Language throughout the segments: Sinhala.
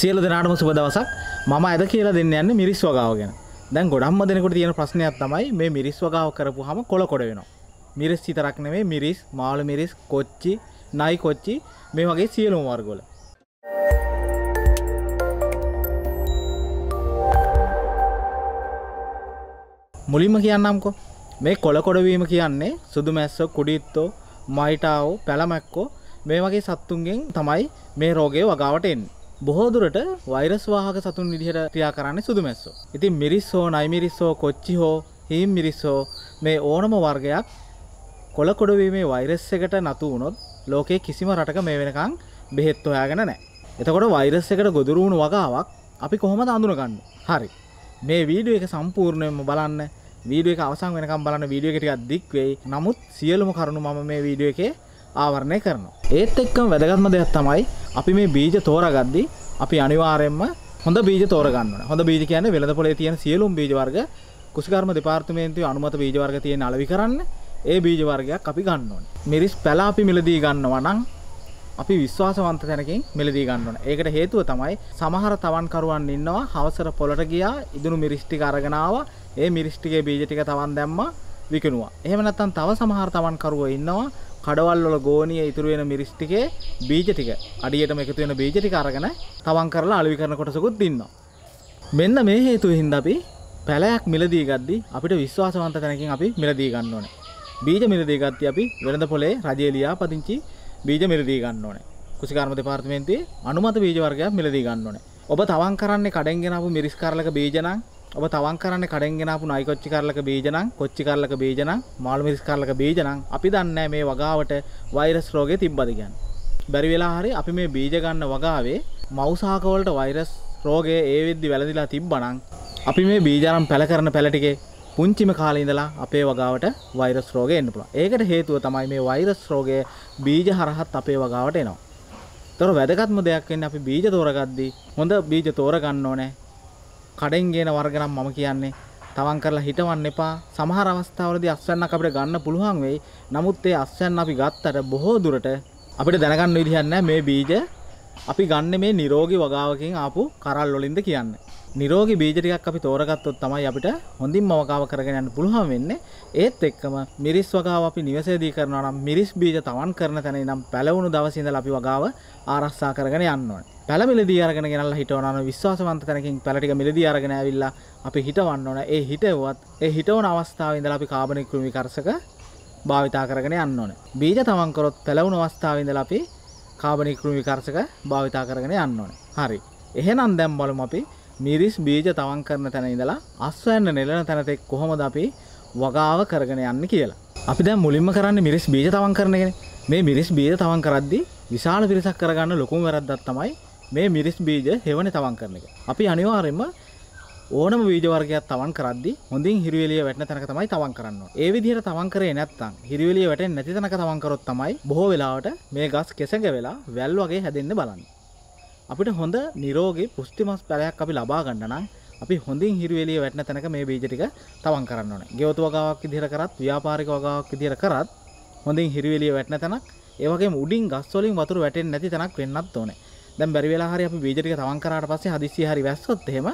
සියලු දෙනාටම සුබ දවසක් මම ඇද කියලා දෙන්න යන්න මිරිස් වගාව ගැන දැන් ගොඩම්ම දෙනකට තියෙන ප්‍රශ්නයක් තමයි මේ මිරිස් වගාව කරපු හම කොළ කොඩ වෙනවා මිරිස් සිතරක් නෙවේ මිරිස් මාළු මිරිස් කොච්චි නයි කොච්චි මේ වගේ සියලුම් වර්ගොල මුලින්ම කියන්නම්කෝ මේ කොළ කොඩවීම කියන්නේ සුදු මැස්සෝ කුඩිත්තෝ මයිටාවෝ පැළමැක්කෝ මේ වගේ සත්තුන්ගෙන් තමයි මේ රෝගය වගාවට එන්නේ බොහෝදුරට වෛරස් වාහක සතුන් විදිහට ක්‍රියා කරන්නේ සුදුමැස්සෝ. ඉතින් මිරිස් හෝ නයිමිරිස් හෝ කොච්චි හෝ හීම් මිරිස් හෝ මේ ඕනම වර්ගයක් කොළ කොඩවීමේ වෛරස් එකට නතු වුණොත් ලෝකයේ කිසිම රටක මේ වෙනකන් බෙහෙත් හොයාගෙන නැහැ. එතකොට වෛරස් එකට ගොදුරු වුණු වගාවක් අපි කොහොමද අඳුනගන්නේ? හරි. මේ වීඩියෝ එක සම්පූර්ණයෙන්ම බලන්න. වීඩියෝ එක අවසන් වෙනකම් බලන්න වීඩියෝ එක ටිකක් දික් වෙයි. නමුත් සියලුම කරුණු මම මේ වීඩියෝ එකේ ආවරණය කරනවා ඒත් එක්කම වැදගත්ම දෙයක් තමයි අපි මේ බීජ තෝරගද්දී අපි අනිවාර්යෙන්ම හොඳ බීජ තෝරගන්න හොඳ බීජ කියන්නේ වෙළඳ පොලේ තියෙන සියලුම් බීජ වර්ග කුසිකර්ම දෙපාර්තමේන්තුවේ අනුමත බීජ වර්ග තියෙන අලෙවි කරන්න ඒ බීජ වර්ගයක් අපි ගන්න ඕනේ. මිරිස් පැලා අපි මිලදී ගන්නවා නම් අපි විශ්වාසවන්ත තැනකින් මිලදී ගන්න ඕනේ. ඒකට හේතුව තමයි සමහර තවන්කරුවන් ඉන්නවා හවසර පොළට ගියා ඉදුණු මිරිස් ටික අරගෙන ආවා. ඒ මිරිස් ටිකේ බීජ ටික තවන් දැම්මා විකිනුවා. එහෙම නැත්නම් තව සමහර තවන්කරුවෝ ඉන්නවා කඩවල් වල ගෝණිය ඉතුරු වෙන මිරිස් ටිකේ බීජ ටික අඩියටම එකතු වෙන බීජ ටික අරගෙන තවන් කරලා අලුවි කරන කොටසකුත් දින්නවා. මෙන්න මේ හේතුව හින්දා අපි පැලයක් මිලදී ගද්දි අපිට විශ්වාසවන්ත තැනකින් අපි මිලදී ගන්න ඕනේ. බීජ මිලදී ගත්තී අපි වෙළඳ පොලේ රජයේ ලියාපදිංචි බීජ මිලදී ගන්න ඕනේ. කුසිකාර්ම දෙපාර්තමේන්තුවේ අනුමත බීජ වර්ගයක් මිලදී ගන්න ඕනේ. ඔබ තවම් කරන්නේ කඩෙන් ගෙනාවු මිරිස් කරලක බීජ නම් ඔබ තවන් කරන්න කඩෙන් ගෙනාපු නයිකොච්චි කරලක බීජ නම් කොච්චි කරලක බීජ නම් මාළු මිරිස් කරලක බීජ නම් අපි දන්නේ මේ වගාවට වෛරස් රෝගේ තිබ්බද කියන්නේ. බැරි වෙලා හරි අපි මේ බීජ ගන්න වගාවේ මවුසාක වලට වෛරස් රෝගේ ඒ වෙද්දි වැළඳිලා තිබ්බනම් අපි මේ බීජාරම් පැල කරන පැල ටිකේ පුංචිම කාලේ ඉඳලා අපේ වගාවට වෛරස් රෝගේ එන්න පුළුවන්. ඒකට හේතුව තමයි මේ වෛරස් රෝගය බීජ හරහත් අපේ වගාවට එනවා. තොර වැදගත්ම දෙයක් වෙන්නේ අපි බීජ තෝරගද්දී හොඳ බීජ තෝරගන්න ඕනේ. කඩෙන් ගේන වර්ග නම් මම කියන්නේ තවන් කරලා හිටවන්න එපා සමහර අවස්ථාවලදී අස්වැන්නක් අපිට ගන්න පුළුවන් වෙයි නමුත් ඒ අස්වැන්න අපි ගත්තට බොහෝ දුරට අපිට දැනගන්න විදිහක් නැහැ මේ බීජ අපි ගන්න මේ නිරෝගී වගාවකින් ආපු කරල් වලින්ද කියන්න. නිරෝගී බීජ ටිකක් අපි තෝරගත්තොත් තමයි අපිට හොඳින්ම වගාව කරගෙන යන්න පුළුවන් වෙන්නේ. ඒත් එක්කම මිරිස් වගාව අපි නිවසේදී කරනවා නම් මිරිස් බීජ තවන් කරන තැන ඉඳන් පැලවුණු දවසේ ඉඳලා අපි වගාව ආරක්ෂා කරගෙන යන්න ඕනේ. පැල මිලදී අරගෙන ගෙනල්ලා හිටවනන විශ්වාසවන්ත තැනකින් පැල ටික මිලදී අරගෙන ඇවිල්ලා අපි හිටවන්න ඕනේ. ඒ හිටෙවුවත් ඒ හිටවන අවස්ථාවේ ඉඳලා අපි කාබනික කෘමිකර්ෂක භාවිතා කරගෙන යන්න ඕනේ. බීජ තමන් කරොත් පැලවුණු අවස්ථාවේ ඉඳලා අපි කාබනික කෘමිකර්ෂක භාවිතා කරගෙන යන්න ඕනේ. හරි. එහෙනම් දැන් බලමු අපි මිරිස් බීජ තවන් කරන තැන ඉඳලා අස්වැන්න නෙලන තැනතෙක් කොහොමද අපි වගාව කරගෙන යන්න කියලා. අපි දැන් මුලින්ම කරන්නේ මිරිස් බීජ තවන් කරන එකනේ. මේ මිරිස් බීජ තවන් කරද්දි විශාල පිරිසක් කරගන්න ලොකුම වැරද්දක් තමයි මේ මිරිස් බීජ හෙවනේ තවන් කරන එක. අපි අනිවාර්යයෙන්ම ඕනම බීජ වර්ගයක් තවන් කරද්දි හොඳින් හිරුවෙලිය වැටෙන තැනක තමයි තවන් කරන්න ඕනේ. ඒ විදිහට තවන් කරේ නැත්නම් හිරුවෙලිය වැටෙන්නේ නැති තැනක තවන් කරොත් තමයි බොහෝ වෙලාවට මේ ගස් කෙසඟ වෙලා වැල් වගේ හැදෙන්න බලන්නේ. අපිට හොඳ නිරෝගී පුෂ්ටිමත් පැලයක් අපි ලබා ගන්න නම් අපි හොඳින් හිරුවෙලිය වැටෙන තැනක මේ බීජ ටික තවන් කරන්න ඕනේ. ගෙවතු වගාවක් විදිහට කරත් ව්‍යාපාරික වගාවක් විදිහට කරත් හොඳින් හිරිවෙලිය වැටන තැනක් ඒවගේ මුඩින් ගස්වලින් වතුර වැටෙන් නැති තැනක් වෙන්නත් ඕනේ දැන් බැරිවෙලා හරි අපි බීජටික තවන් කරාට පස්සේ හදිසි හරි වැස්සොත් එහෙම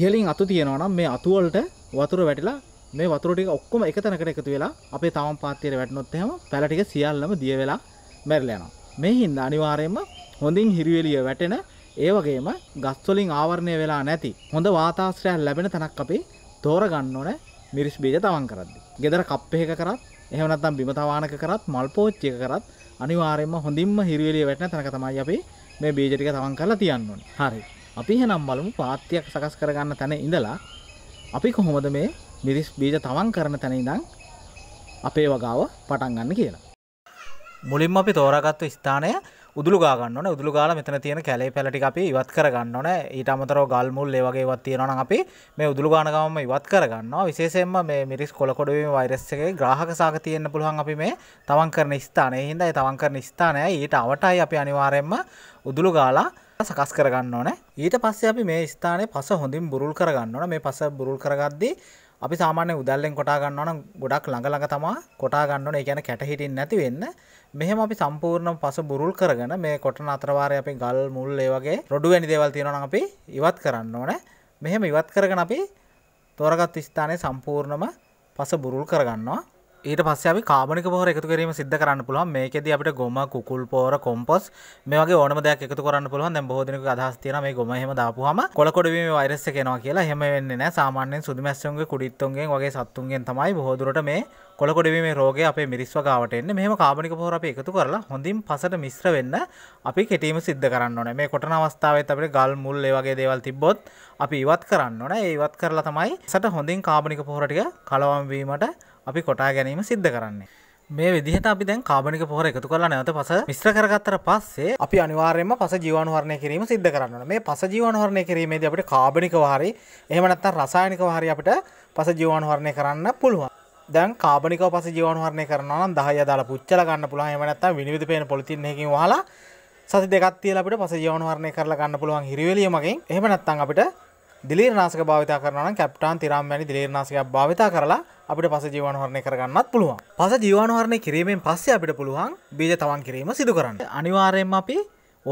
ඉහලින් අතු තියෙනවනම් මේ අතුවලට වතුර වැටිලා මේ වතුරටික ඔක්කොම එක තැනකට එකතු වෙලා අපේ තවම් පාත්තයට වැටනොත්තහම පැලටික සියල්ලම දිය වෙලා මැරලයනවා. මේ හින්ද අනිවාරයෙන්ම හොඳින් හිරිවෙලිය වැටෙන ඒවගේම ගස්වලින් ආවරණය වෙලා නැති හොඳ වාතාශ්‍රයක් ලැබෙන තැනක් අපේ තෝරගන්න ඕන මිරිස් බීජ තවන් කරද්දි. ගෙදර කප්ප එක කරත් එහවනත්තම් බිමතවානක කරත් මල් පෝච්චය කරත් අනිවාරෙන්ම හොඳින්ම හිරවෙලිය වැටන තැනක තමයි අපේ මේ බේජටික තවන් කරලා තියන්නවන් හරි අපි හෙනම් බලමු පාත්තියක් සකස් කරගන්න තැන ඉඳලා අපි කොහොමද මේ මිරිස් බීජ තවන් කරන තැන ඉඳං අපේ වගාව පටන් ගන්න කියලා මුලින්ම අපි තෝරගත්තු ස්ථානය උදුළු ගන්න උදුළු ගාල මෙතන තියෙන කැලේ පැලටි අපි ඉවත් කරගන්න ඕන ඊට අමතරව ගල් මුල් ඒ වගේ ඉවත් තියෙනවා නම් අපි මේ උදුළු ගාන ගමම ඉවත් කරගන්නවා විශේෂයෙන්ම මේ මිරිස් කොලකොඩුවේ වෛරස් එකේ ග්‍රාහක සාක තියෙන්න පුළුවන් අපි මේ තවන් කරන ස්ථානය. ඒ හින්දා ඒ තවන් කරන ස්ථානය ඊට අවටයි අපි අනිවාර්යයෙන්ම උදුළු ගාලා සකස් කරගන්න ඕන ඊට පස්සේ අපි මේ ස්ථානය පස හොඳින් බුරුල් කරගන්න ඕන මේ පස බුරුල් කරගද්දී අපි සාමාන්‍ය උදල්ලෙන් කොටා ගන්නවන ගොඩක් ළඟළඟ තමා කොටා ගන්නන ඒ ගැන කැටහිටින් නැති වෙන්න මෙහෙම අපි සම්පූර්ණ පස බුරුල් කරගෙන මේ කොටන අතරවාරය අපි ගල් මුල් ඒ වගේ රොඩු වැනි දේවල් තියෙනවන අපි ඉවත් කරන්න ඕන මෙහෙම ඉවත් කරගෙන අපි තෝරගත් ස්ථානය සම්පූර්ණම පස බුරුල් කරගන්නවා ඊට පස්සම කාමනික පොහොර එකතු කිරීම සිද්ධ කරන්න පුළුවන් මේකෙදී අපිට ගොම කුකුල් පොහොර කොම්පොස් මේ වගේ ඕනම දෙයක් එකතු කරන්න පුළුවන් දැන් බොහෝ දිනක අදහස් තියෙනවා මේ ගොම එහෙම දාපුවාම කොළ කොඩවීමේ වෛරස් එක එනවා කියලා එහෙම වෙන්නේ නැහැ සාමාන්‍යයෙන් සුදු මැස්සුන්ගේ කුඩිත්තුන්ගෙන් වගේ සත්තුන්ගෙන් තමයි බොහෝ දුරට මේ කොළ කොඩවීමේ රෝගය අපේ මිරිස් වගාවට එන්නේ මෙහෙම කාමනික පොහොර අපි එකතු කරලා හොඳින් පසට මිශ්‍ර වෙන්න අපි කෙටීම සිද්ධ කරන්න ඕනේ මේ කොටන අවස්ථාවෙත් අපිට ගල් මුල් ඒ වගේ දේවල් තිබ්බොත් අපි ඉවත් කරන්න ඕනේ ඒ ඉවත් කරලා තමයි සට හොඳින් කාමනික පොහොර ටික කලවම් වීමට අපි කොටා ගැනීම සිද්ධ කරන්නේ. මේ විදිහට අපි දැන් කාබනික පොහොර එකතු කරලා නැවත පස මිශ්‍ර කරගත්තට පස්සේ අපි අනිවාර්යයෙන්ම පස ජීවාණු හරණය කිරීම සිද්ධ කරන්න ඕනේ. මේ පස ජීවාණු හරණය කිරීමේදී අපිට කාබනික වාරි එහෙම නැත්නම් රසායනික වාරි අපිට පස ජීවාණු හරණය කරන්න පුළුවන්. දැන් කාබනිකව පස ජීවාණු හරණය කරනවා නම් 10 අදාලා පුච්චලා ගන්න පුළුවන්. එහෙම නැත්නම් විනිවිද පේන පොලිතින් එකකින් වහලා සති දෙකක් තියලා අපිට පස ජීවාණු හරණය කරලා ගන්න පුළුවන් හිරිවැලිය මගින්. එහෙම නැත්නම් අපිට දිලීරනාශක භාවිතා කරන කැප්ටාන් තිරම් වැනි දිලීරනාශකයක් භාවිතා කරලා අපිට පස ජීවනහරණය කරගන්නත් පුළුවන්. පස ජීවනහරණය කිරීමෙන් පස්සේ අපිට පුළුවන් බීජ තවන් කිරීම සිදු කරන්න. අනිවාර්යයෙන්ම අපි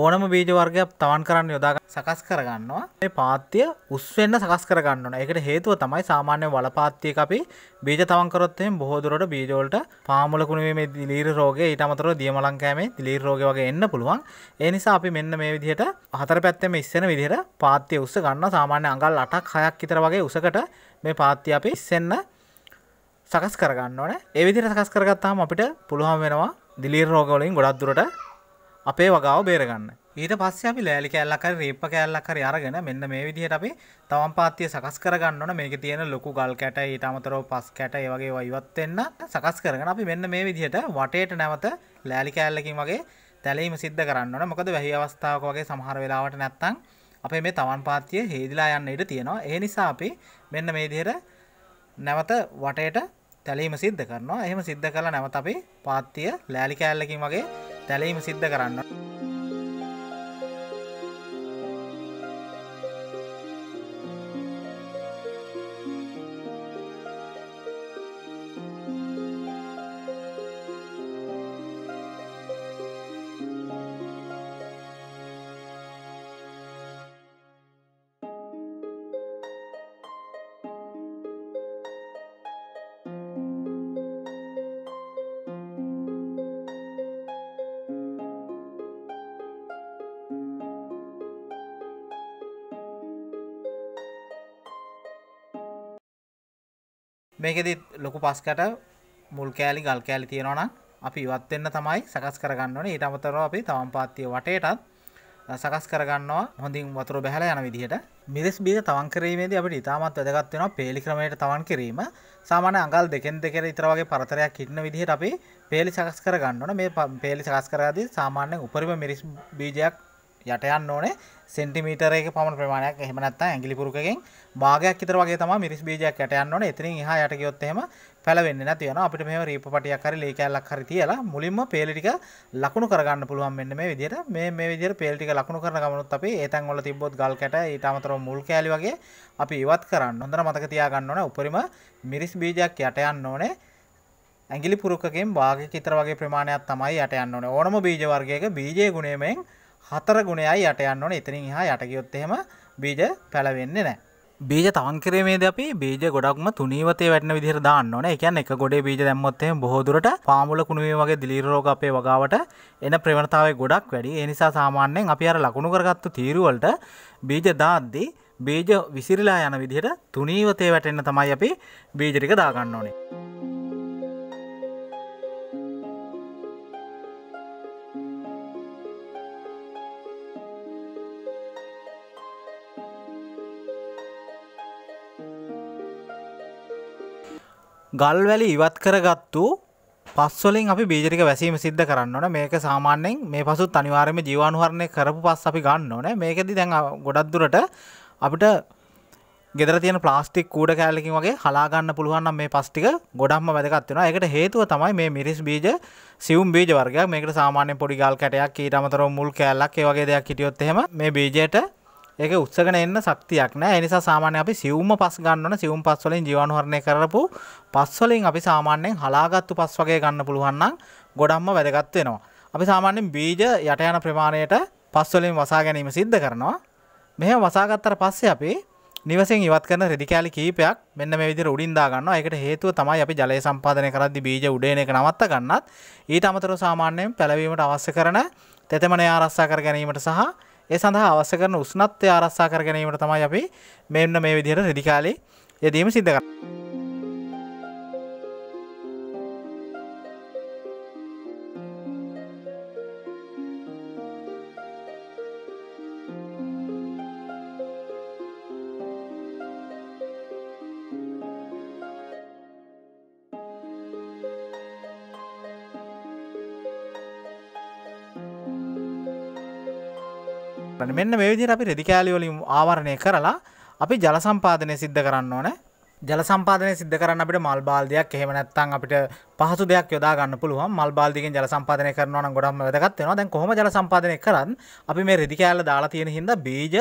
ඕනම බීජ වර්ගයක් තවන් කරන්න යොදා සකස් කරගන්නවා මේ පාත්තිය උස්වෙන්න සකස් කරගන්නන එකට හේතුව තමයි සාමාන්‍ය වලපාත්තිය අපි බීජ තවන්කරොත්තයෙන් බොහෝදුරට බීජෝල්ට පාමුලකුණේ දිලීර රෝගේ ඊට අමතර දියමලංකෑමේ දිලීර රෝග වගේ එන්න පුළුවන් ඒ නිසා අපි මෙන්න මේ විදිහට හතර පැත්තෙම ඉස්සෙන විදිහට පාත්තිය උස්ස ගන්න සාමාන්‍ය අඟල් අටක් හයක් විතර වගේ උසකට මේ පාත්තිය අපි ඉස්සෙන්න සකස් කරගන්න ඕනේ ඒ විදිහට සකස් කරගත්තාම අපිට පුළුවන් වෙනවා දිලීර රෝග වලින් ගොඩක් දුරට අපේ වගාව බේරගන්න. ඊට පස්සේ අපි ලෑලි කෑල්ලක් හරි රේප්ප කෑල්ලක් හරි අරගෙන මෙන්න මේ විදිහට අපි තවම් පාත්තිය සකස් කරගන්න ඕන. මේකේ තියෙන ලොකු ගල් කැට ඊට අමතරව පස් කැට ඒ වගේ ඒවා ඉවත් වෙන්න සකස් කරගෙන අපි මෙන්න මේ විදිහට වටේට නැවත ලෑලි කෑල්ලකින් වගේ තැලීම සිද්ධ කරන්න ඕන. මොකද වැහි අවස්ථාවක වගේ සමහර වෙලාවට නැත්තම් අපේ මේ තවන් පාත්තිය හේදිලා යන්න ඉඩ තියෙනවා. ඒ නිසා අපි මෙන්න මේ විදිහට නැවත වටේට තැලීම සිද්ධ කරනවා. එහෙම සිද්ධ කරලා නැවත අපි පාත්තිය ලෑලි කෑල්ලකින් වගේ සැලීම සිද්ධ කරන්න මේකෙදිත් ලොකු පස්කට මුල් කෑලි ගල් කෑලි තියෙනවා නම් අපි ඉවත් වෙන්න තමයි සකස් කරගන්න ඕනේ. ඊට අමතරව අපි තවම් පාත්තිය වටේටත් සකස් කරගන්නවා හොඳින් වතුර බැහැලා යන විදිහට. මිරිස් බීජ තවන් කිරීමේදී අපිට ඉතාමත් වැදගත් වෙනවා පේලි ක්‍රමයට තවන් කිරීම. සාමාන්‍ය අඟල් දෙකෙන් දෙකට විතර වගේ පරතරයක් හිටින විදිහට අපි පේලි සකස් කරගන්න ඕනේ. මේ පේලි සකස් කරගද්දී සාමාන්‍යයෙන් උපරිම මිරිස් බීජයක් යට යන්න ඕනේ සෙන්ටිමීටරයක පමණ ප්‍රමාණයක් එහෙම නැත්නම් ඇඟිලි පුරුකකින් භාගයක් විතර වගේ තමයි මිරිස් බීජයක් යට යන්න ඕනේ. එතනින් එහා යට ගියොත් එහෙම පැලවෙන්නේ නැති වෙනවා. අපිට මෙහෙම රීප පටියක් හරි ලී කැල්ලක් හරි තියලා මුලින්ම පේලි ටික ලකුණු කරගන්න පුළුවන් මෙන්න මේ විදිහට. මේ මේ විදිහට පේලි ටික ලකුණු කරන ගමනොත් අපි ඒ තැන් වල තිබ්බොත් ගල් කැට ඊට අමතරව මුල් කෑලි වගේ අපි ඉවත් කරන්න. හොඳට මතක තියාගන්න ඕනේ. උපරිම මිරිස් බීජයක් යට යන්න ඕනේ. ඇඟිලි පුරුකකින් භාගයක් විතර වගේ ප්‍රමාණයක් තමයි යට යන්න ඕනේ. ඕනම බීජ වර්ගයක බීජයේ ගුණයෙන් හතර ගුණයයි යට යන්න ඕන එතනින් හා යටකියොත් එහෙම බීජ පැලවෙන්නේ නෑ. බීජ තවන් කිරීමේද අපි බීජ ගොඩක්ම තුනීවතේ වැටන විදිහට දාන්න ඕනේ. ඒ කියන්නේ එක ගොඩේ බීජ දැම්මොත් එහෙම බොහෝ දුරට පාමුල කුණුවේ වගේ දිලීර රෝග අපේ වගාවට එන ප්‍රවණතාවය ගොඩක් වැඩි. ඒ නිසා සාමාන්‍යයෙන් අපි අර ලකුණු කරගත්තු තීරු වලට බීජ දාද්දී බීජ විසිරිලා යන විදිහට තුනීවතේ වැටෙන්න තමයි අපි බීජ ටික දා ගන්න ඕනේ. ගල්වැලි ඉවත් කරගත්තු පස්වලින් අපි බීජරික වැසීම සිද්ධ කරන්න ඕන මේක සාමාන්‍යයෙන් මේ පසු අනිවාර්යයෙන්ම ජීවාණුහරණය කරපු පස් අපි ගන්න ඕනේ මේකෙදි දැන් ගොඩක් දුරට අපිට ගෙදර තියෙන ප්ලාස්ටික් කූඩ කෑල්ලකින් වගේ හලා ගන්න පුළුවන් නම් මේ පස් ටික ගොඩක්ම වැදගත් වෙනවා. ඒකට හේතුව තමයි මේ මිරිස් බීජ සියුම් බීජ වර්ගයක්. මේකට සාමාන්‍යයෙන් පොඩි ගල් කැටයක් ඊට අමතරව මුල් කෑල්ලක් ඒ වගේ දෙයක් හිටියොත් එහෙම මේ බීජයට ඒක උත්සගෙන එන්න ශක්තියක් නෑ එනිසා සාමාන්‍ය අපි සිව්ම පස් ගන්නන සිවුම් පස් වලින් ජීවාණුහරණය කරපු පස් වලින් අපි සාමාන්‍යයෙන් හලාගත්තු පස් වගේ ගන්න පුළුවන් නම් ගොඩක්ම වැදගත් වෙනවා. අපි සාමාන්‍යයෙන් බීජ යට යන ප්‍රමාණයට පස් වලින් වසා ගැනීම සිද්ධ කරනවා. මෙහෙම වසාගත්තට පස්සේ අපි නිවසෙන් ඉවත් කරන රෙදි කෑලි කීපයක් මෙන්න මේ විදිහට උඩින් දා ගන්නවා. ඒකට හේතුව තමයි අපි ජලය සම්පාදනය කරද්දී බීජ උඩේන එක නවත්ත ගන්නත් ඊට අමතරව සාමාන්‍යයෙන් පැලවීමට අවශ්‍ය කරන තෙතමනය ආරක්ෂා කර ගැනීමට සහ ඒ සඳහා අවශ්‍ය කරන උස්නත්ය ආරස්සා කර ගැනීමට තමයි අපි මෙන්න මේ විදිහට රෙඩිකාලේ යෙදීම සිද්ධ කරන්නේ. කරන්න මෙන්න මේ විදිහට අපි රෙදි කෑලි වලින් ආවරණය කරලා අපි ජල සම්පාදනය සිද්ධ කරන්න ඕනේ. ජල සම්පාදනය සිද්ධ කරන්න අපිට මල් බාල්දියක් එහෙම නැත්නම් අපිට පහසු දෙයක් යොදා ගන්න පුළුවන්. මල් බාල්දියකින් ජල සම්පාදනය කරනවා නම් ගොඩක්ම වැදගත් වෙනවා. දැන් කොහොම ජල සම්පාදනය කරත් අපි මේ රෙදි කෑල්ල දාලා තියෙන හින්දා බීජ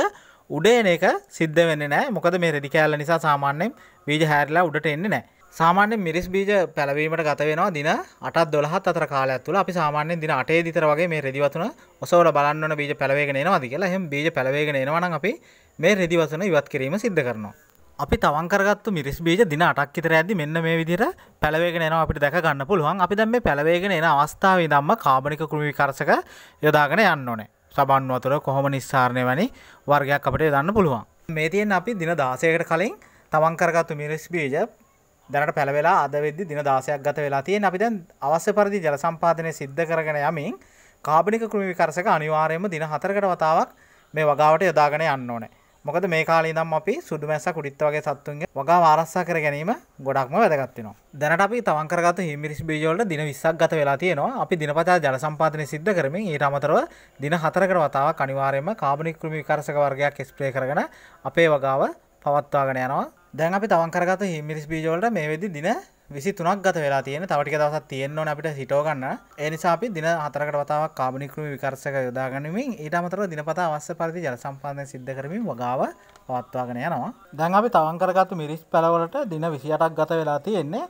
උඩ එන එක සිද්ධ වෙන්නේ නැහැ. මොකද මේ රෙදි කෑල්ල නිසා සාමාන්‍යයෙන් බීජ හැරිලා උඩට එන්නේ නැහැ. සාමාන්‍ය මිරිස් බීජ පැලවීමට ගත වෙනවා දින අටත් දොළහත් අතර කාලයක් තුළ අපි සාමාන්‍යයෙන් දින අටේ විතර වගේ මේ රෙදි වතුන ඔසවල බලන්න ඕන බීජ පැලවගෙන එනවාද කියලා. එහෙනම් බීජ පැලවගෙන එනවා නම් අපි මේ රෙදි වතුන ඉවත් කිරීම සිද්ධ කරනවා. අපි තවන් කරගත්තු මිරිස් බීජ දින 8ක් විතර ඇද්දි මෙන්න මේ විදිහට පැලවේගෙන එනවා අපිට දැක ගන්න පුළුවන්. අපි දැන් මේ පැලවේගෙන එන අවස්ථාවේ ඉඳන්ම කාබනික කෘමි විකාශක යොදාගෙන යන්න ඕනේ. සබන් වතුර කොහොම නිස්සාරණය වැනි වර්ගයක් අපිට යොදන්න පුළුවන්. මේ තියෙන අපි දින 16කට කලින් තවන් කරගත්තු මිරිස් බීජ දැනට පැළවෙලා අද වෙද්දි දින 16ක් ගත වෙලා තියෙන අපි දැන් අවශ්‍ය පරිදි ජල සම්පාදනය සිද්ධ කරගෙන යමින් කාබනික කෘමි විකර්ෂක අනිවාර්යයෙන්ම දින 4කට වතාවක් මේ වගාවට යොදාගෙන යන්න ඕනේ. මොකද මේ කාලේ ඉඳන් අපි සුදු මැස්ස කුඩිත්ත වගේ සත්තුන්ගේ වගාව ආරක්ෂා කර ගැනීම ගොඩක්ම වැදගත් වෙනවා. දැනට අපි තවන් කරගත් හිමිරිස් බීජ වල දින 20ක් ගත වෙලා තියෙනවා. අපි දිනපතා ජල සම්පාදනය සිද්ධ කරමින් ඊට අමතරව දින 4කට වතාවක් අනිවාර්යයෙන්ම කාබනික කෘමි විකාශක වර්ගයක් ස්ප්‍රේ කරගෙන අපේ වගාව පවත්වාගෙන යනවා. දැන් අපි තවන් කරගත හිමිරිස් බීජවලට මේ වෙදි දින විසි තුනක් ගත වෙලා තියෙන තවටික දවසත් තියෙන්න්න ඕන අපිට සිටෝගන්න එනිසා අපි දින හතරකට වතාවක් කාබනිකරු විකර්සක යොදාගනිමින් ඊට අමතර දිනපතා අවස්ස පරිදි ජල සම්පාධය සිද්ධ කරමින් වගාව පවත්වාගෙන යනවා දැන් අපි තවන්කරගත්තු මිරිස් පැලවලට දින විසියටක් ගත වෙලා තියෙන්නේ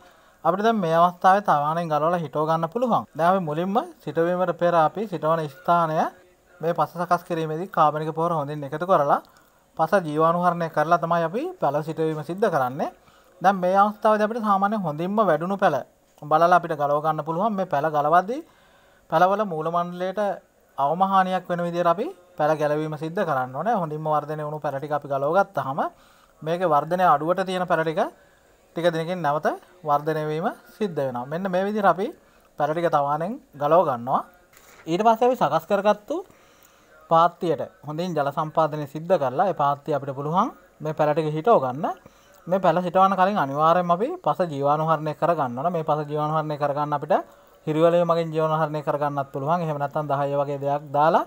අපිට දැන් මේ අවස්ථාවේ තවානෙන් ගලවල හිටෝගන්න පුළුවන් දැන් මුලින්ම සිටවීමට පෙර අපි සිටවන ස්ථානය මේ පස සකස් කිරීමේදී කාබනික පොහොර හොඳින් එකතු කරලා පස ජීවානුහරණය කරලා තමයි අපි පැල සිටවීම සිද්ධ කරන්නේ දැන් මේ අවස්ථාවද අපිට සාමාන්‍ය හොඳින්ම වැඩුණු පැළ බලලා අපිට ගලවගන්න පුළුවන් මේ පැළ ගලවද්දී පැළවල මූලමණ්ඩලයට අවමහානියක් වෙන විදිහට අපි පැළ ගැලවීම සිද්ධ කරන්න ඕනේ හොඳින්ම වර්ධනය වුණු පැළ ටික අපි ගලවගත්තාම මේකේ වර්ධනය අඩුවට තියෙන පැළ ටික ටික දිනකින් නැවත වර්ධනය වීම සිද්ධ වෙනවා මෙන්න මේ විදිහට අපි පැළ ටික තවාණෙන් ගලව ගන්නවා ඊට පස්සේ අපි සකස් කරගත්තු පාත්තියට හොඳින් ජල සම්පාදනය සිද්ධ කරලා පාත්තිය අපිට පුළුවන් මේ පැලටික හිටෝ ගන්න මේ පැල සිටවන කලින් අනිවාරයෙන් අපි පස ජීවානුහරණය කරගන්නන මේ පස ජීවානුහරණය කරගන්න අපිට හිරිවලේ මගින් ජීවනහරණය කරගන්නත් පුළුවන් එහෙමනත්තන් දහය වගේ දෙයක් දාලා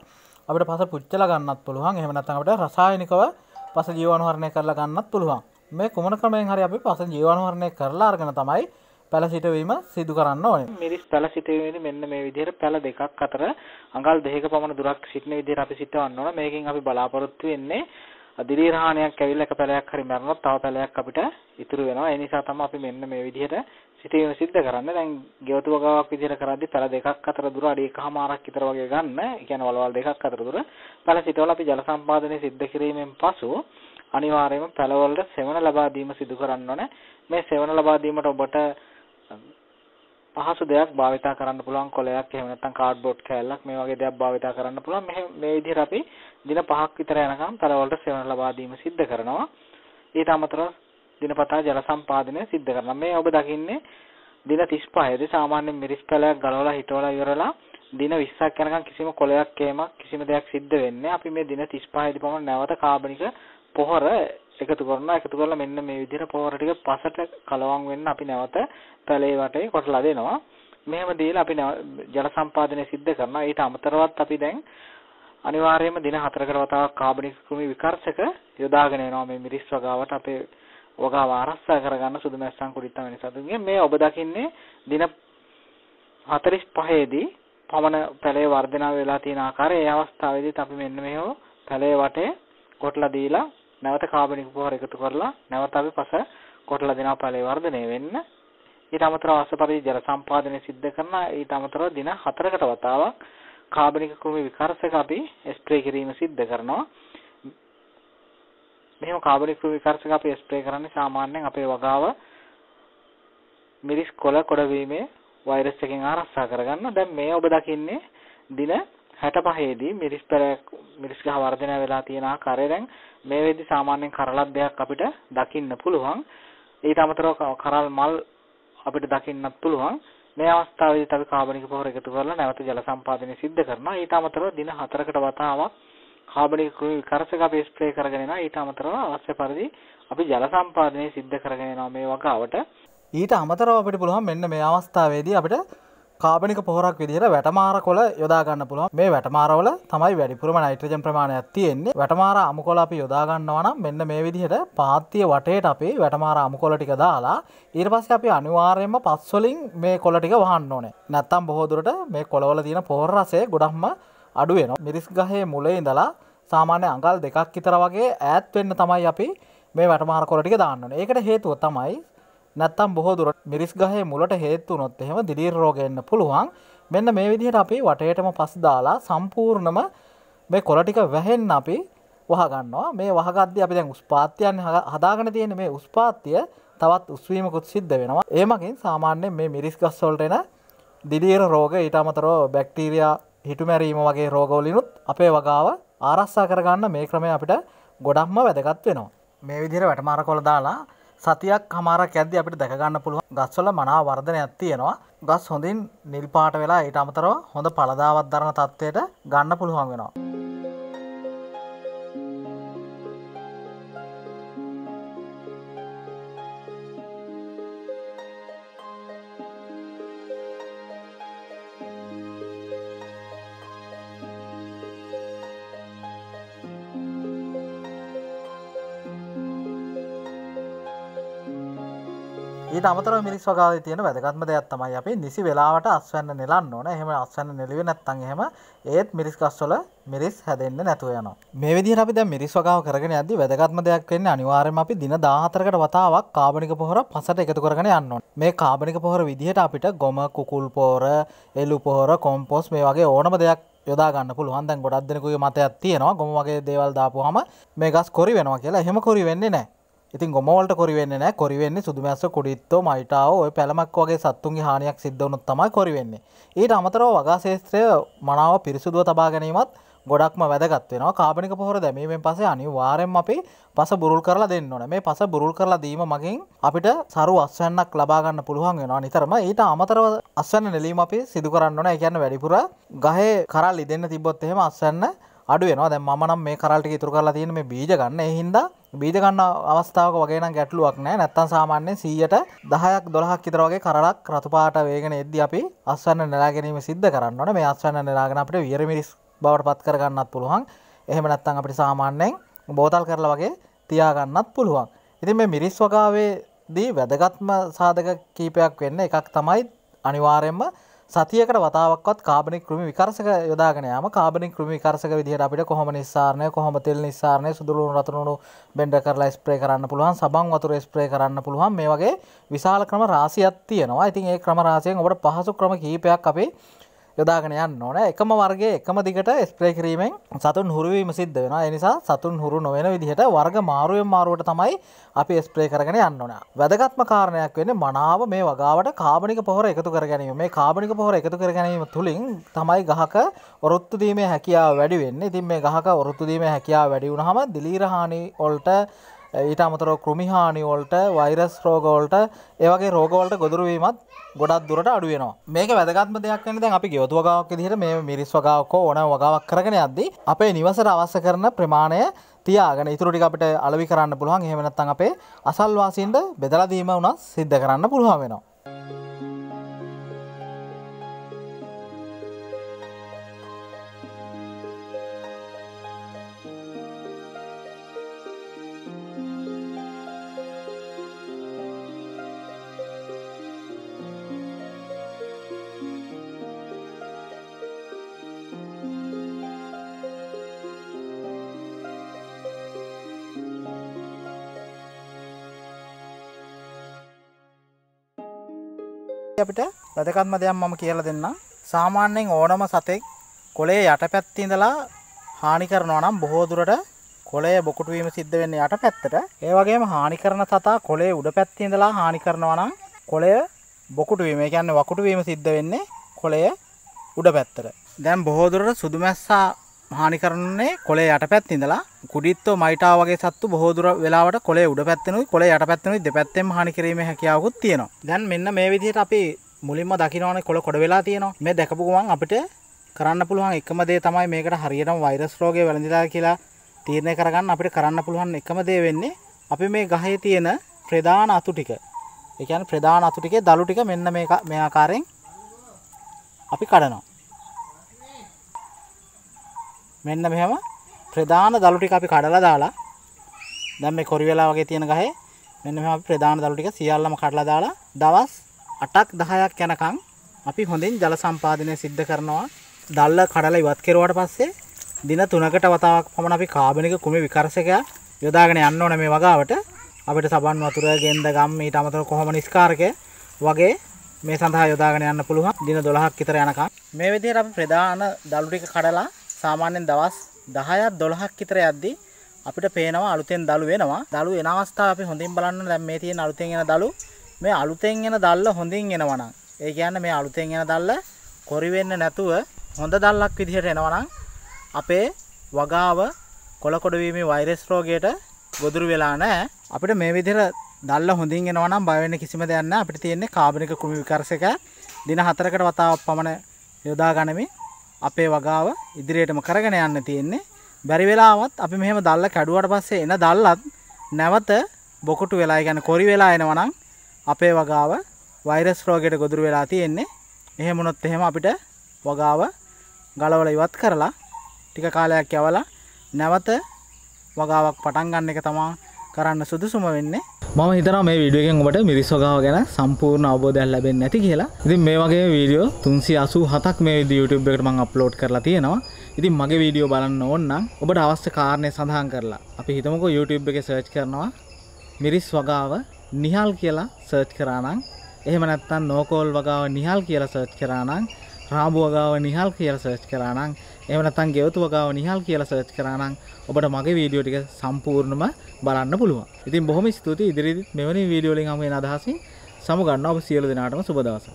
අපිට පස පුච්චල ගන්නත් පුළුවන් එහෙමනත්තට රසායනිකව පස ජීවනුහරණය කරලා ගන්නත් පුළුවන් මේ කුමන ක්‍රමයෙන් හරි අපි පස ජීවනුහරණය කරලා අර්ගෙන තමයි පැලසිටවීම සිදු කරන්න ඕන මිරිස් පැලසිටවීම මෙන්න මේ විදිහට පැල දෙකක් අතර අඟල් දෙකක පමණ දුරක් සිටින විදිහට අපි සිටවන්න ඕන මේකෙන් අපි බලාපොරොත්තු වෙන්නේ දිලීර හානියක් ඇවිල්ලා එක පැලයක් හරි මැරුණොත් තව පැලයක් අපිට ඉතුරු වෙනවා ඒ නිසා තමයි අපි මෙන්න මේ විදිහට සිටීම සිද්ධ කරන්නේ දැන් ගෙවතු වගාවක් විදිහට කරද්දි පැල දෙකක් අතර දුර අඩි එකමාරක් විතර වගේ ගන්න ඒ කියන්නේ වලවල් දෙකක් අතර දුර පැල සිටවල අපි ජල සම්පාදනය සිද්ධ කිරීමෙන් පසු අනිවාර්යයෙන්ම පැලවලට සෙවණ ලබා දීම සිදු කරන්න ඕනේ මේ සෙවණ ලබා දීමට ඔබට පහසු දෙයක් භාවිතා කරන්න පුළුවන් කොලයක් එහෙම නැත්නම් කාඩ්බෝඩ් කෑල්ලක් මේ වගේ දෙයක් භාවිතා කරන්න පුළුවන් මෙහෙ මේ විදිහට අපි දින 5ක් විතර යනකම් තරවලට සේවන ලබා දීම සිද්ධ කරනවා ඊට අමතරව දිනපතා ජල සම්පාදනය සිද්ධ කරනවා මේ ඔබ දකින්නේ දින 35 දී සාමාන්‍යයෙන් මිරිස් පැලයක් ගලවලා හිටවලා ඉවරලා දින 20ක් යනකම් කිසිම කොලයක් කෑමක් කිසිම දෙයක් සිද්ධ වෙන්නේ අපි මේ දින 35 දී පමණ නැවත කාබනික පොහොර එකතු කරනවා එකතු කරලා මෙන්න මේ විදිහට පොහොර ටික පසට කලවම් වෙන්න අපි නැවත පැලේ වටේ කොටලා දෙනවා මෙහෙම දීලා අපි ජල සම්පාදනය සිද්ධ කරනවා ඊට අමතරවත් අපි දැන් අනිවාර්යයෙන්ම දින හතරකට වතාවක් කාබනික කෘමි විකර්ෂක යොදාගෙන යනවා මේ මිරිස් වගාවට අපේ වගාව ආරක්ෂා කරගන්න සුදුමැස්සන් කුඩිත්තම වෙනසතුන්ගේ මේ ඔබ දකින්නේ දින 45 දී පමණ පැලේ වර්ධනය වෙලා තියෙන ආකාරය ඒ අවස්ථාවේදීත් අපි මෙන්න මේව පැලේ වටේ කොටලා දීලා නැවත කාබනික පොහොර එකතු කරලා නැවත අපි පස කොටලා දෙනවා ඵලයේ වර්ධනය වෙන්න. ඊට අමතරව අසපරි ජල සම්පාදනය සිද්ධ කරන ඊට අමතරව දින 4කට වතාවක් කාබනික කෘමි විකාශක අපි ස්ප්‍රේ කිරීම සිද්ධ කරනවා. මෙහෙම කාබනික කෘමි විකාශක අපි ස්ප්‍රේ කරන්නේ සාමාන්‍යයෙන් අපේ වගාව මිරිස් කොළ කොඩවීමේ වෛරස් එකෙන් ආරක්ෂා කරගන්න. දැන් මේ ඔබ දකින්නේ දින 65 දී මිරිස් පැලයක් මිරිස් ගහ වර්ධනය වෙලා තියෙන ආකාරය දැන් මේ වෙද්දි සාමාන්‍යයෙන් කරලක් දෙයක් අපිට දකින්න පුළුවන්. ඊට අමතරව කරල් මල් අපිට දකින්නත් පුළුවන්. මේ අවස්ථාවේදී අපි කාබනික පොහොර එකතු කරලා නැවත ජල සම්පාදනය සිද්ධ කරනවා. ඊට අමතරව දින 4කට වතාවක් කාබනික විකර්ෂක අපි ස්ප්‍රේ කරගෙන යනවා. ඊට අමතරව අවශ්‍ය පරිදි අපි ජල සම්පාදනය සිද්ධ කරගෙන යනවා මේ වගාවට. ඊට අමතරව අපිට පුළුවන් මෙන්න මේ අවස්ථාවේදී අපිට කාබනික පොහොරක් විදිහට වැටමාර කොල යොදාගන්න පුළුවන් මේ වැටමාරවල තමයි වැඩිපුරම නයිට්‍රජන් ප්‍රමාණයක් තියෙන්නේ වැටමාර අමුකොල අපි යොදාගන්නවා නම් මෙන්න මේ විදිහට පාත්තිය වටේට අපි වැටමාර අමුකොල ටික දාලා ඊට පස්සේ අපි අනිවාර්යයෙන්ම පස්වලින් මේ කොල ටික වහන්න ඕනේ නැත්තම් බොහෝ දුරට මේ කොලවල තියෙන පොහොර රසය ගොඩක්ම අඩු වෙනවා මිරිස් ගහේ මුලේ ඉඳලා සාමාන්‍ය අඟල් දෙකක් විතර වගේ ඈත් වෙන්න තමයි අපි මේ වැටමාර කොල ටික දාන්න ඕනේ ඒකට හේතුව තමයි නැත්තම් බොහෝදුරට මිරිස් ගහේ මුලට හේත්තු නොත් එහෙම දිලීර් රෝගන්න පුළුවන් මෙන්න මේ විදිහට අපි වටයටම පස් දාලා සම්පූර්ණම මේ කොලටික වැහෙන් අපි වහගන්නවා මේ වහගද්‍ය අපි දැන් උස්පාත්තියන් හදාගෙන තියෙන මේ උස්පාත්තිය තවත් උස්වීමකුත් සිද්ධ වෙනවා ඒමකින් සාමාන්‍යෙන් මේ මිරිස් ගස්සොල්ටෙන දිලීර රෝග ඊට අමතරෝ බැක්ටීරයා හිටුමැරීම වගේ රෝගෝලිනුත් අපේ වගාව ආරස්සා කරගන්න මේ ක්‍රමය අපිට ගොඩක්ම වැදගත් වෙනවා. මේ විදිර වැටමාර කොළ දාලා සතියක් හමාරක් ඇද අපිට දැකගන්න පුළුව ගස්වල මනා වර්ධනයක් තියෙනවා ගස් හොඳින් නිල්පාට වෙලා ඊට අමතරව හොඳ පලදාවත් දරන තත්ත්වයට ගන්න පුළුවන් වෙනවා. ඊට අමතර මිනිස් වගාව තියෙන වැදගත්ම දෙයක් තමයි අපි නිසි වෙලාවට අස්වැන්න නෙලන්න ඕන එහෙම අස්වැන්න නෙලුවේ නැත්නම් එහෙම ඒත් මිරිස් ගස්වල මිරිස් හැදෙන්නේ නැතුව යනවා. මේ විදිහට අපි දැන් මිරිස් වගාව කරගෙන යද්දී වැදගත්ම දෙයක් වෙන්නේ අනිවාර්යයෙන්ම අපි දින 14කට වතාවක් කාබනික පොහොර පසට එකතු කරගෙන යන්න ඕනේ. මේ කාබනික පොහොර විදිහට අපිට ගොම කුකුල් පොහොර, එළු පොහොර, කොම්පෝස්ට් මේ වගේ ඕනම දෙයක් යොදාගන්න පුළුවන් දැන් ගොඩක් දෙනෙකුගේ මතයක් තියෙනවා ගොම වගේ දේවල් දාපුවාම මේ ගස් කොරි වෙනවා කියලා එහෙම කොරි වෙන්නේ නැහැ. ඉතින් ගොමවලට කොරිවෙන්න නෑ කොරිවෙන්නේ සුදුමැස්ස කුඩිත්තෝ මයිටාව ඔය පැළමක් වගේ සත්තුන්ගේ හානියක් සිද්ධවනුත් තමයි කොරිවෙන්නේ ඊට අමතරව වගා ශේත්‍රය මනාව පිරිසුදුව තබා ගැනීමත් ගොඩක්ම වැදගත්වෙනවා කාපනික පොහොර දැමීමෙන් පසේ අනි වාරෙන් අපි පස බුරුල් කරලා දෙන්න ඕන මේ පස බුරුල් කරලා දීම මගින් අපිට සරු අස්වන්නක් ලබාගන්න පුළුවන් වෙනවා නිතරම ඊට අමතරව අස්වන්න නෙලීම අපි සිදු කරන්න ඕන එකන්න වැඩිපුර ගහේ කරල් ඉදන්න තිබොත් එහෙම අස්වන්න අඩුවනවා දැ මනම් මේ කරල්ට ඉතුර කරලා තියෙන මේ බීජ ගන්න එහින්ද බීජ ගන්න අවස්ථාවක වගේන ගැටලුවක් නෑ නැත්තන් සාමාන්‍ය සීයට දහයක් දොළහක් ඉතරවගේ කරලක් රතුපාට වේගෙන එද්දි අපි අස්වන්න නිලාගැනීම සිද්ධ කරන්නට මේ අස්වන්න නිලාගෙන අපට වියරමිරිස් බවට පත් කරගන්නත් පුළුවන් එහෙම නැත්තන් අපි සාමාන්‍යයෙන් බෝතල් කරලා වගේ තියාගන්නත් පුළුවන් ඉතින් මේ මිරිස් වගාවේ දී වැදගත්ම සාධක කීපයක් වෙන්න එකක් තමයි අනිවාරයෙන්ම සතියකට වතාවක්වත් කාබනි ක්‍රම විකාරසක යොදාගෙනයාම කාබනි ක්‍රම විකාරසක විදිහට අපිට කොහොම නිස්සාරණය කොහොම තෙල් නිස්සාරණය සුදුළුණු රතුණු බෙන්ඩ කරලා ස්ප්‍රේ කරන්න පුළුවන් සබන් වතුර ස්ප්‍රේ කරන්න පුළුවන් මේ වගේ විශාල ක්‍රම රාසියක් තියෙනවා ඉතින් ඒ ක්‍රම රාසියෙන් ඔබට පහසු ක්‍රම කීපයක් අපේ යොදාගෙන යන්න ඕන එකම වර්ගේ එකම දිගට ස්ප්‍රේ කිරීමෙන් සතුන් හුරුවීම සිද්ධ වෙන එනිසා සතුන් හුරු නොවෙන විදිහට වර්ග මාරුවෙන් මාරුවට තමයි අපි ස්ප්‍රේ කරගෙන යන්න ඕන වැදගත්ම කාරණයක් වෙන මනාව මේ වගාවට කාබනික පොහොර එකතු කර ගැනීම මේ කාබනික පොහොර එකතු කර ගැනීම තුළින් තමයි ගහක ඔරොත්තු දීමේ හැකියාව වැඩි වෙන්න ඉතින් මේ ගහක ඔරොත්තු දීමේ හැකියාව වැඩි වුණහම දිලීරහානි ඔල්ට ඊට අමතරෝ කෘමිහානිවොල්ට වෛරස් රෝගෝල්ට ඒවගේ රෝගෝල්ට ගොදුරුවීමත් ගොඩක් දුරට අඩුවනවා මේක වැදගත්ම දෙයක් වෙන දැන් අපි ගෙවතුවගාවක් දිහට මේ මිරිස් වගාවක්කෝ ඕන වගාවක් කරගෙන අද්දි අපේ නිවසර අවස්ස කරන ප්‍රමාණය තියාගෙන ඉතුරටි අපිට අලවි කරන්න පුළුවන් එහෙමනත්තන් අපේ අසල්වාසින්ට බෙදලදීම වුණත් සිද්ධ කරන්න පුළුවන් වෙනවා අපිට වැදගත්ම දෙයක් මම කියලා දෙන්නම්. සාමාන්‍යයෙන් ඕනම සතෙක් කොළයේ යටපැත්තේ ඉඳලා හානි කරනවා නම් බොහෝ දුරට කොළය බොකුටු වීම සිද්ධ වෙන්නේ යටපැත්තට. ඒ වගේම හානි කරන සතා කොළයේ උඩ පැත්තේ ඉඳලා හානි කරනවා නම් කොළය බොකුටු වීම, ඒ කියන්නේ වකුටු වීම සිද්ධ වෙන්නේ කොළය උඩ පැත්තට. දැන් බොහෝ දුරට සුදුමැස්සා හානි කරන්නේ කොළයේ යටපැත්තේ ඉඳලා කුඩිත්තෝ මයිටා වගේ සත්තු බොහෝ දුර වෙලාවට කොළේ උඩ පැත්තෙනුයි කොළේ යට පැත්තෙනුයි දෙපැත්තෙම හානි කිරීමේ හැකියාවකුත් තියෙනවා. දැන් මෙන්න මේ විදිහට අපි මුලින්ම දකින්නවනේ කොළ කොඩ වෙලා තියෙනවා. මේ දැකපු ගමන් අපිට කරන්න පුළුවන් එකම දේ තමයි මේකට හරියටම වෛරස් රෝගේ වැළඳිලා කියලා තීරණය කරගන්න අපිට කරන්න පුළුවන් එකම දේ වෙන්නේ අපි මේ ගහේ තියෙන ප්‍රධාන අතු ටික ඒ කියන්නේ ප්‍රධාන අතු ටිකේ දළු ටික මෙන්න මේ මේ ආකාරයෙන් අපි කඩනවා. මෙන්න මෙහෙම ප්‍රධාන දළු ටික අපි කඩලා දාලා දැන් මේ කොරි වෙලා වගේ තියෙන ගහේ මෙන්න මෙහෙම අපි ප්‍රධාන දළු ටික සියල්ලම කඩලා දාලා දවස් 8ක් 10ක් යනකම් අපි හොඳින් ජල සම්පාදනය සිද්ධ කරනවා දල්ල කඩලා ඉවත් කෙරුවාට පස්සේ දින 3කට වතාවක් පමණ අපි කාබනික කුමි විකර්ෂකය යොදාගෙන යන්න ඕනේ මේ වගාවට අපිට සබන් වතුර ගෙන්ද ගම් ඊට අමතරව කොහොම නිස්කාරකය වගේ මේ සඳහා යොදාගෙන යන්න පුළුවන් දින 12ක් විතර යනකම් මේ විදිහට අපි ප්‍රධාන දළු ටික කඩලා සාමාන්‍යයෙන් දවස් 10ක් 12ක් විතර යද්දී අපිට පේනවා අලුතෙන් දළු වෙනවා. දළු එන අවස්ථාව අපි හොඳින් බලන්න දැන් මේ තියෙන අලුතෙන් එන දළු මේ අලුතෙන් එන දල්ල හොඳින් එනවා නම් ඒ කියන්නේ මේ අලුතෙන් එන දල්ල කොරි වෙන්න නැතුව හොඳ දල්ලක් විදිහට එනවා නම් අපේ වගාව කොලකොඩ වීමේ වෛරස් රෝගයට ගොදුරු වෙලා නැහැ. අපිට මේ විදිහට දල්ල හොඳින් එනවා නම් බය වෙන්න කිසිම දෙයක් නැහැ. අපිට තියෙන්නේ කාබනික කුමි විකාශක දින 4කට වතාවක් පමණ යොදා ගනිමින් අපේ වගාව ඉදිරියටම කරගෙන යන්න තියෙන්නේ බැරි වෙලාවත් අපි මෙහෙම දැල්ල කැඩුවට පස්සේ එන දැල්ලත් නැවත බොකොටු වෙලා يعني කොරි වෙලා එනවනම් අපේ වගාව වෛරස් රෝගයට ගොදුරු වෙලා තියෙන්නේ එහෙම වුණොත් එහෙම අපිට වගාව ගලවල ඉවත් කරලා ටික කාලයක් යවලා නැවත වගාවක් පටන් ගන්න එක තමයි කරන්න සුදුසුම වෙන්නේ මම හිතන මේ විඩියගෙන් ඔබට මිරිස්සොගාව ගැන සම්පූර්ණ අවබෝධයක් ලැබෙන්නේ නැති කියලා. ඉතින් මේ වගේ වීඩියෝ 387ක් මේ විදිහේ YouTube එකට මම අප්ලෝඩ් කරලා තියෙනවා. ඉතින් මගේ වීඩියෝ බලන්න ඕන නම් ඔබට අවශ්‍ය කාරණේ සඳහන් කරලා අපි හිතමුකෝ YouTube එකේ search කරනවා මිරිස් වගාව නිහල් කියලා search කරා නම් එහෙම නැත්නම් නෝකෝල් වගාව නිහල් කියලා search කරා නම් රාබු වගාව නිහල් කියලා search කරා නම් එහෙම නැත්නම් ගෙවතු වගාව නිහල් කියලා සර්ච් කරා නම් ඔබට මගේ වීඩියෝ ටික සම්පූර්ණම බලන්න පුළුවන්. ඉතින් බොහොම ස්තුතියි ඉදිරියේ මෙවැනි වීඩියෝ වලින් හමු වෙන අදහසින් සමුගන්නවා ඔබ සියලු දෙනාටම සුබ දවසක්.